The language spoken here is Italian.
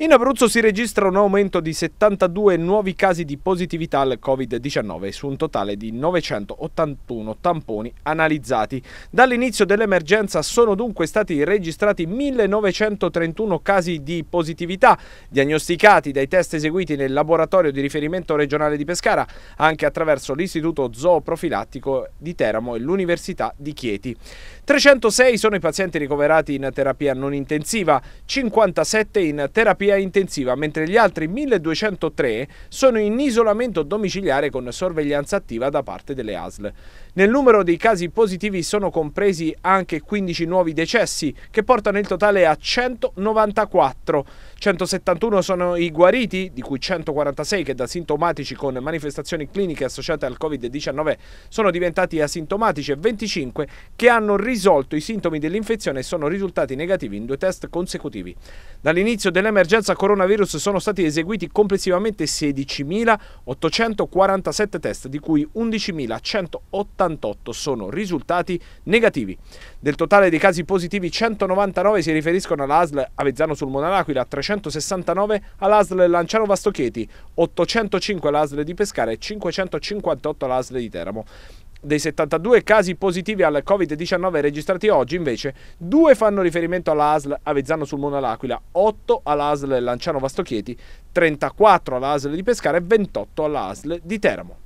In Abruzzo si registra un aumento di 72 nuovi casi di positività al Covid-19 su un totale di 981 tamponi analizzati. Dall'inizio dell'emergenza sono dunque stati registrati 1931 casi di positività diagnosticati dai test eseguiti nel laboratorio di riferimento regionale di Pescara anche attraverso l'Istituto Zooprofilattico di Teramo e l'Università di Chieti. 306 sono i pazienti ricoverati in terapia non intensiva, 57 in terapia terapia intensiva, mentre gli altri 1203 sono in isolamento domiciliare con sorveglianza attiva da parte delle ASL. Nel numero dei casi positivi sono compresi anche 15 nuovi decessi, che portano il totale a 194. 171 sono i guariti, di cui 146 che da sintomatici con manifestazioni cliniche associate al Covid-19 sono diventati asintomatici e 25 che hanno risolto i sintomi dell'infezione e sono risultati negativi in due test consecutivi. Dall'inizio dell'emergenza emergenza coronavirus sono stati eseguiti complessivamente 16.847 test, di cui 11.188 sono risultati negativi. Del totale dei casi positivi 199 si riferiscono all'ASL Avezzano sul Monalaquila, 369 all'ASL Lanciano Vastocheti, 805 all'ASL di Pescara e 558 all'ASL di Teramo. Dei 72 casi positivi al Covid-19 registrati oggi, invece, due fanno riferimento all'ASL Avezzano sul Sulmona all'Aquila, 8 all'ASL Lanciano Vastochieti, 34 all'ASL di Pescara e 28 all'ASL di Teramo.